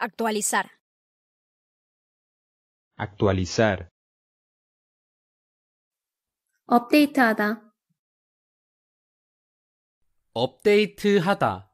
Actualizar. Actualizar. Update하다. 업데이트하다